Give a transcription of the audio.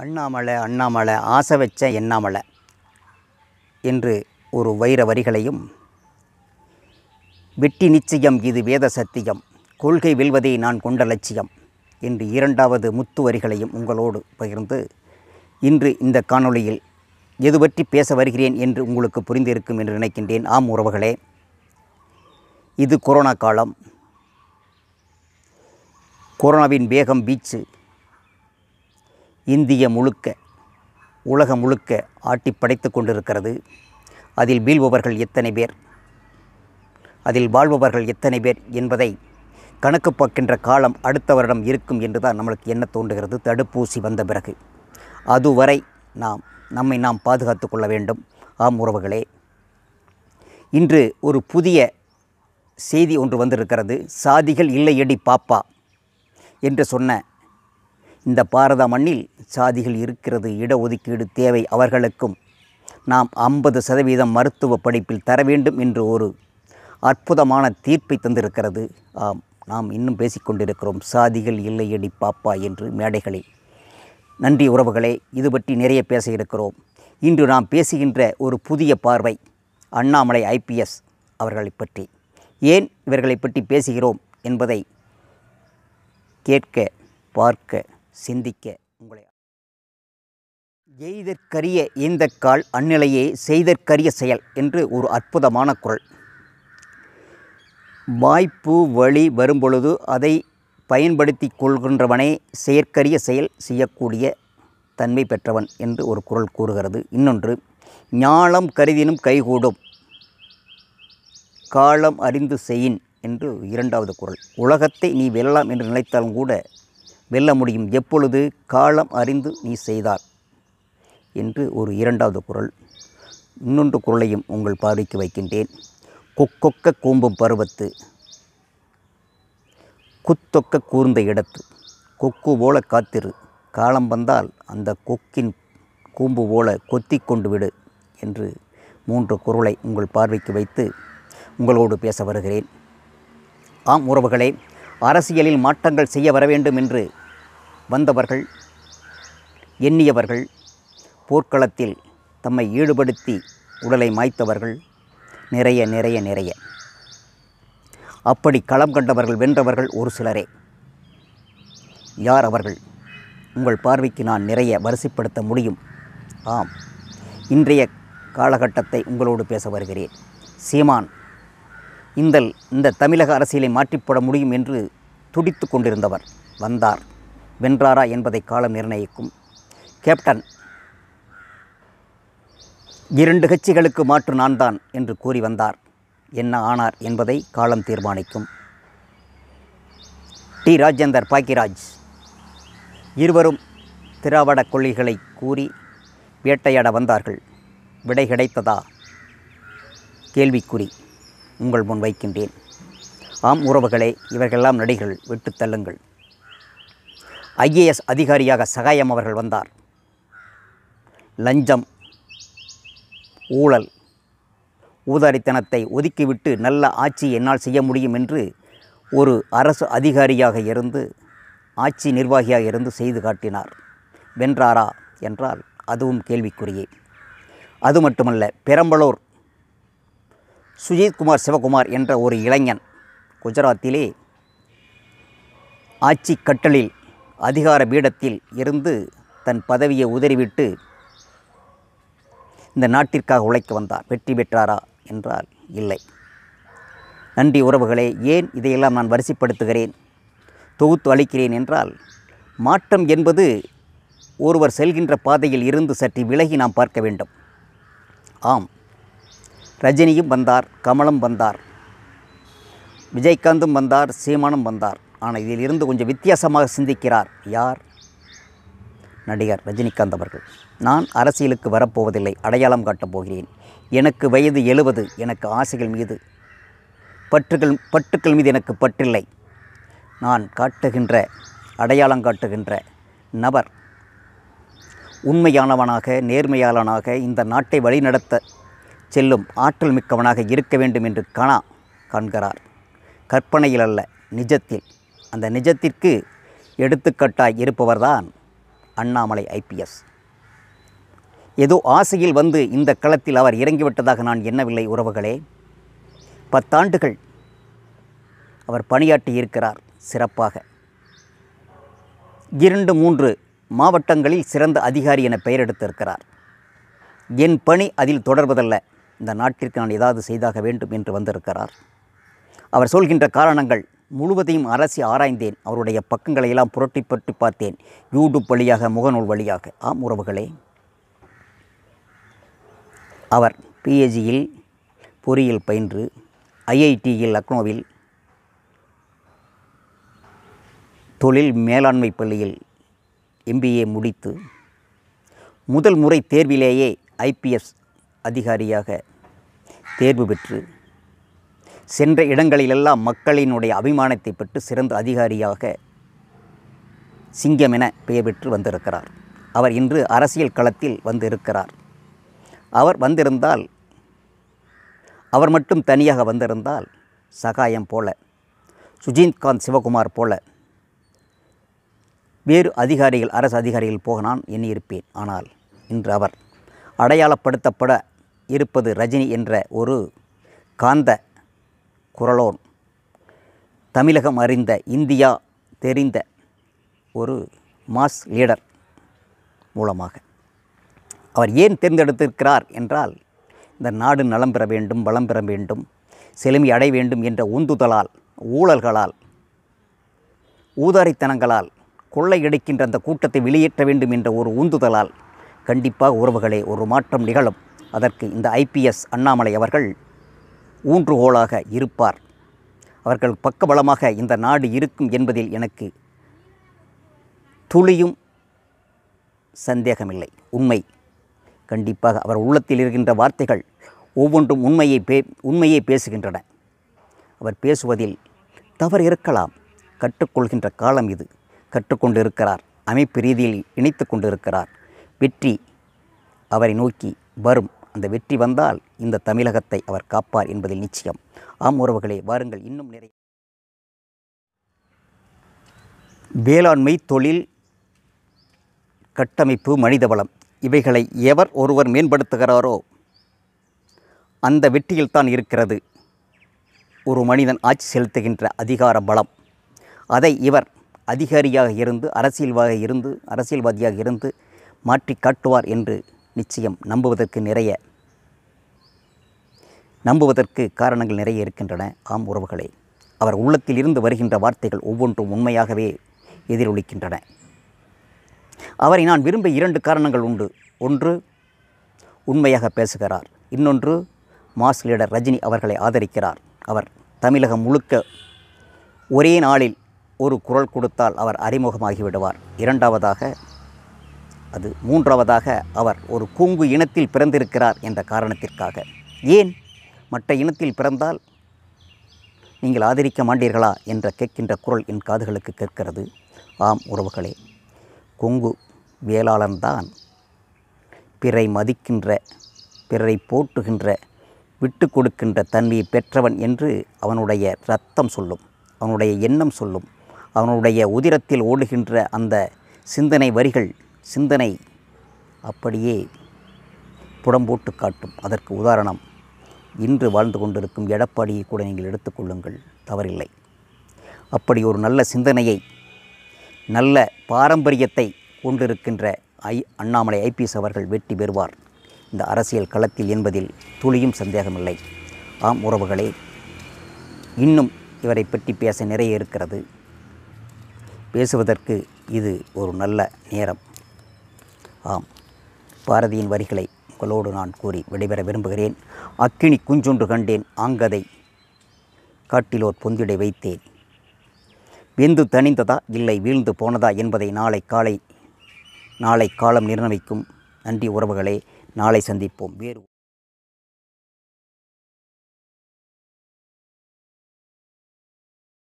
அண்ணாமலை அண்ணாமலை ஆசை வச்ச எண்ணாமலை என்று ஒரு வைர வரிகளையும் வெட்டி நிச்சயம் இது வேத சத்தியம் கொள்கை வெல்வதே நான் கொண்ட லட்சியம் என்று இரண்டாவது முத்து வரிகளையும் உங்களோடு பகிர்ந்து இன்று இந்த காணொளியில் எது பற்றி பேச வருகிறேன் என்று உங்களுக்கு புரிந்திருக்கும் என்று நினைக்கின்றேன் ஆம் உறவுகளே இது கொரோனா காலம் கொரோனாவின் வேகம் வீச்சு இந்திய முழுக்க உலகம் முழுக்க ஆட்டி படைத்து கொண்டிருக்கிறது அதில் வீழ்பவர்கள் எத்தனை பேர் அதில் வாழ்பவர்கள் எத்தனை பேர் என்பதை கணக்கு பார்க்கின்ற காலம் அடுத்த வருடம் இருக்கும் என்று தான் நம்மளுக்கு என்ன தோன்றுகிறது தடுப்பூசி வந்த பிறகு அதுவரை நாம் நம்மை நாம் பாதுகாத்து கொள்ள வேண்டும் ஆம் உறவுகளே இன்று ஒரு புதிய செய்தி ஒன்று வந்திருக்கிறது சாதிகள் இல்லையடி பாப்பா என்று சொன்ன இந்த பாரத மண்ணில் சாதிகள் இருக்கிறது இடஒதுக்கீடு தேவை அவர்களுக்கும் நாம் ஐம்பது சதவீதம் மருத்துவ படிப்பில் தர வேண்டும் என்று ஒரு அற்புதமான தீர்ப்பை தந்திருக்கிறது ஆம் நாம் இன்னும் பேசிக்கொண்டிருக்கிறோம் சாதிகள் இல்லையடி பாப்பா என்று மேடைகளில் நன்றி உறவுகளே இது பற்றி நிறைய பேச இருக்கிறோம் இன்று நாம் பேசுகின்ற ஒரு புதிய பார்வை அண்ணாமலை ஐபிஎஸ் அவர்களை பற்றி ஏன் இவர்களை பற்றி பேசுகிறோம் என்பதை கேட்க பார்க்க சிந்திக்க உங்களை எய்தற்கரிய ஈந்தக்கால் அந்நிலையே செய்தற்கரிய செயல் என்று ஒரு அற்புதமான குரல் வாய்ப்பு வழி வரும்பொழுது அதை பயன்படுத்தி கொள்கின்றவனே செயற்கரிய செயல் செய்யக்கூடிய தன்மை பெற்றவன் என்று ஒரு குரல் கூறுகிறது இன்னொன்று ஞானம் கருதினும் கைகூடும் காலம் அறிந்து செய்யின் என்று இரண்டாவது குரல் உலகத்தை நீ வெல்லலாம் என்று நினைத்தாலும் கூட வெல்ல முடியும் எப்பொழுது காலம் அறிந்து நீ செய்தார் என்று ஒரு இரண்டாவது குரல் இன்னொன்று குரலையும் உங்கள் பார்வைக்கு வைக்கின்றேன் கொக்கொக்க கூம்பும் பருவத்து குத்தொக்க கூர்ந்த இடத்து கொக்கு போல காத்திரு காலம் வந்தால் அந்த கொக்கின் கூம்பு போல கொத்தி கொண்டு விடு என்று மூன்று குரலை உங்கள் பார்வைக்கு வைத்து உங்களோடு பேச வருகிறேன் ஆம் உறவுகளே அரசியலில் மாற்றங்கள் செய்ய வர வேண்டும் என்று வந்தவர்கள் எண்ணியவர்கள் போர்க்களத்தில் தம்மை ஈடுபடுத்தி உடலை மாய்த்தவர்கள் நிறைய நிறைய நிறைய அப்படி களம் கண்டவர்கள் வென்றவர்கள் ஒரு சிலரே யார் அவர்கள் உங்கள் பார்வைக்கு நான் நிறைய வரிசைப்படுத்த முடியும் ஆம் இன்றைய காலகட்டத்தை உங்களோடு பேச வருகிறேன் சீமான் இந்த இந்த தமிழக அரசியலை மாற்றிப்பட முடியும் என்று துடித்து கொண்டிருந்தவர் வந்தார் வென்றாரா என்பதை காலம் நிர்ணயிக்கும் கேப்டன் இரண்டு கட்சிகளுக்கு மாற்று நான் தான் என்று கூறி வந்தார் என்ன ஆனார் என்பதை காலம் தீர்மானிக்கும் டி ராஜேந்தர் பாக்கிராஜ் இருவரும் திராவிட கொள்கைகளை கூறி வேட்டையாட வந்தார்கள் விடை கிடைத்ததா கேள்விக்குறி உங்கள் முன் வைக்கின்றேன் ஆம் உறவுகளே இவர்களெல்லாம் நடிகர்கள் விட்டுத் தள்ளுங்கள் ஐஏஎஸ் அதிகாரியாக சகாயம் அவர்கள் வந்தார் லஞ்சம் ஊழல் ஊதாரித்தனத்தை ஒதுக்கிவிட்டு நல்ல ஆட்சி என்னால் செய்ய முடியும் என்று ஒரு அரசு அதிகாரியாக இருந்து ஆட்சி நிர்வாகியாக இருந்து செய்து காட்டினார் வென்றாரா என்றால் அதுவும் கேள்விக்குரியே அது மட்டுமல்ல பெரம்பலூர் சுஜித்குமார் சிவகுமார் என்ற ஒரு இளைஞன் குஜராத்திலே ஆட்சி கட்டலில் அதிகார பீடத்தில் இருந்து தன் பதவியை உதறிவிட்டு இந்த நாட்டிற்காக உழைக்க வந்தார் வெற்றி பெற்றாரா என்றால் இல்லை நன்றி உறவுகளே ஏன் இதையெல்லாம் நான் வரிசைப்படுத்துகிறேன் தொகுத்து அளிக்கிறேன் என்றால் மாற்றம் என்பது ஒருவர் செல்கின்ற பாதையில் இருந்து சற்று விலகி நாம் பார்க்க வேண்டும் ஆம் ரஜினியும் வந்தார் கமலம் வந்தார் விஜயகாந்தும் வந்தார் சீமானும் வந்தார் ஆனால் இதில் இருந்து கொஞ்சம் வித்தியாசமாக சிந்திக்கிறார் யார் நடிகர் ரஜினிகாந்த் அவர்கள் நான் அரசியலுக்கு வரப்போவதில்லை அடையாளம் காட்டப் போகிறேன் எனக்கு வயது எழுவது எனக்கு ஆசைகள் மீது பற்றுகள் பட்டுக்கள் மீது எனக்கு பற்றில்லை நான் காட்டுகின்ற அடையாளம் காட்டுகின்ற நபர் உண்மையானவனாக நேர்மையாளனாக இந்த நாட்டை வழிநடத்த செல்லும் ஆற்றல் மிக்கவனாக இருக்க வேண்டும் என்று கணா காண்கிறார் கற்பனையில் அல்ல நிஜத்தில் அந்த நிஜத்திற்கு எடுத்துக்கட்டாய் இருப்பவர்தான் அண்ணாமலை ஐபிஎஸ் ஏதோ ஆசையில் வந்து இந்த களத்தில் அவர் இறங்கிவிட்டதாக நான் எண்ணவில்லை உறவுகளே பத்தாண்டுகள் அவர் பணியாற்றி இருக்கிறார் சிறப்பாக இரண்டு மூன்று மாவட்டங்களில் சிறந்த அதிகாரி என பெயர் எடுத்திருக்கிறார் என் பணி அதில் தொடர்வதல்ல இந்த நாட்டிற்கு நான் ஏதாவது செய்தாக வேண்டும் என்று வந்திருக்கிறார் அவர் சொல்கின்ற காரணங்கள் முழுவதையும் அரசி ஆராய்ந்தேன் அவருடைய பக்கங்களை எல்லாம் புரட்டி பற்றி பார்த்தேன் யூடியூப் வழியாக முகநூல் வழியாக ஆம் உறவுகளே அவர் பிஹெச்சியில் பொறியியல் பயின்று ஐஐடியில் லக்னோவில் தொழில் மேலாண்மை பள்ளியில் எம்பிஏ முடித்து முதல் முறை தேர்விலேயே ஐபிஎஸ் அதிகாரியாக தேர்வு பெற்று சென்ற இடங்களிலெல்லாம் மக்களினுடைய அபிமானத்தை பெற்று சிறந்த அதிகாரியாக சிங்கம் என பெயர் பெற்று வந்திருக்கிறார் அவர் இன்று அரசியல் களத்தில் வந்திருக்கிறார் அவர் வந்திருந்தால் அவர் மட்டும் தனியாக வந்திருந்தால் சகாயம் போல சுஜிந்த்காந்த் சிவகுமார் போல வேறு அதிகாரிகள் அரசு அதிகாரிகள் போக நான் எண்ணியிருப்பேன் ஆனால் இன்று அவர் அடையாளப்படுத்தப்பட இருப்பது ரஜினி என்ற ஒரு காந்த குரலோன் தமிழகம் அறிந்த இந்தியா தெரிந்த ஒரு மாஸ் லீடர் மூலமாக அவர் ஏன் தேர்ந்தெடுத்திருக்கிறார் என்றால் இந்த நாடு நலம் பெற வேண்டும் பலம் பெற வேண்டும் செழுமை அடைய வேண்டும் என்ற உந்துதலால் ஊழல்களால் ஊதாரித்தனங்களால் கொள்ளையடிக்கின்ற அந்த கூட்டத்தை வெளியேற்ற வேண்டும் என்ற ஒரு உந்துதலால் கண்டிப்பாக உறவுகளே ஒரு மாற்றம் நிகழும் அதற்கு இந்த ஐபிஎஸ் அண்ணாமலை அவர்கள் ஊன்றுகோலாக இருப்பார் அவர்கள் பக்கபலமாக இந்த நாடு இருக்கும் என்பதில் எனக்கு துளியும் சந்தேகமில்லை உண்மை கண்டிப்பாக அவர் உள்ளத்தில் இருக்கின்ற வார்த்தைகள் ஒவ்வொன்றும் உண்மையை பே உண்மையை பேசுகின்றன அவர் பேசுவதில் தவறு இருக்கலாம் கற்றுக்கொள்கின்ற காலம் இது கற்றுக்கொண்டு இருக்கிறார் அமைப்பு ரீதியில் இணைத்து கொண்டிருக்கிறார் வெற்றி அவரை நோக்கி வரும் அந்த வெற்றி வந்தால் இந்த தமிழகத்தை அவர் காப்பார் என்பதில் நிச்சயம் ஆம் உறவுகளே வாருங்கள் இன்னும் நிறைய வேளாண்மை தொழில் கட்டமைப்பு மனிதவளம் இவைகளை எவர் ஒருவர் மேம்படுத்துகிறாரோ அந்த வெற்றியில்தான் இருக்கிறது ஒரு மனிதன் ஆட்சி செலுத்துகின்ற அதிகார பலம் அதை இவர் அதிகாரியாக இருந்து அரசியல்வாக இருந்து அரசியல்வாதியாக இருந்து மாற்றி காட்டுவார் என்று நிச்சயம் நம்புவதற்கு நிறைய நம்புவதற்கு காரணங்கள் நிறைய இருக்கின்றன ஆம் உறவுகளே அவர் உள்ளத்தில் இருந்து வருகின்ற வார்த்தைகள் ஒவ்வொன்றும் உண்மையாகவே எதிரொலிக்கின்றன அவரை நான் விரும்ப இரண்டு காரணங்கள் உண்டு ஒன்று உண்மையாக பேசுகிறார் இன்னொன்று மாஸ் லீடர் ரஜினி அவர்களை ஆதரிக்கிறார் அவர் தமிழகம் முழுக்க ஒரே நாளில் ஒரு குரல் கொடுத்தால் அவர் அறிமுகமாகிவிடுவார் இரண்டாவதாக அது மூன்றாவதாக அவர் ஒரு கூங்கு இனத்தில் பிறந்திருக்கிறார் என்ற காரணத்திற்காக ஏன் மற்ற இனத்தில் பிறந்தால் நீங்கள் ஆதரிக்க மாட்டீர்களா என்ற கேட்கின்ற குரல் என் காதுகளுக்கு கேட்கிறது ஆம் உறவுகளே கொங்கு வேளாளன்தான் பிறை மதிக்கின்ற பிறரை போட்டுகின்ற விட்டு கொடுக்கின்ற தன்மையை பெற்றவன் என்று அவனுடைய ரத்தம் சொல்லும் அவனுடைய எண்ணம் சொல்லும் அவனுடைய உதிரத்தில் ஓடுகின்ற அந்த சிந்தனை வரிகள் சிந்தனை அப்படியே புடம்போட்டு காட்டும் அதற்கு உதாரணம் இன்று வாழ்ந்து கொண்டிருக்கும் எடப்பாடியை கூட நீங்கள் எடுத்துக்கொள்ளுங்கள் தவறில்லை அப்படி ஒரு நல்ல சிந்தனையை நல்ல பாரம்பரியத்தை கொண்டிருக்கின்ற ஐ அண்ணாமலை ஐபிஎஸ் அவர்கள் வெற்றி பெறுவார் இந்த அரசியல் களத்தில் என்பதில் துளியும் சந்தேகமில்லை ஆம் உறவுகளே இன்னும் இவரை பற்றி பேச நிறைய இருக்கிறது பேசுவதற்கு இது ஒரு நல்ல நேரம் ஆம் பாரதியின் வரிகளை உங்களோடு நான் கூறி விடைபெற விரும்புகிறேன் அக்கினி குஞ்சொன்று கண்டேன் ஆங்கதை காட்டிலோர் பொந்திடை வைத்தேன் வெந்து தணிந்ததா இல்லை வீழ்ந்து போனதா என்பதை நாளை காலை நாளை காலம் நிர்ணயிக்கும் நன்றி உறவுகளே நாளை சந்திப்போம் வேறு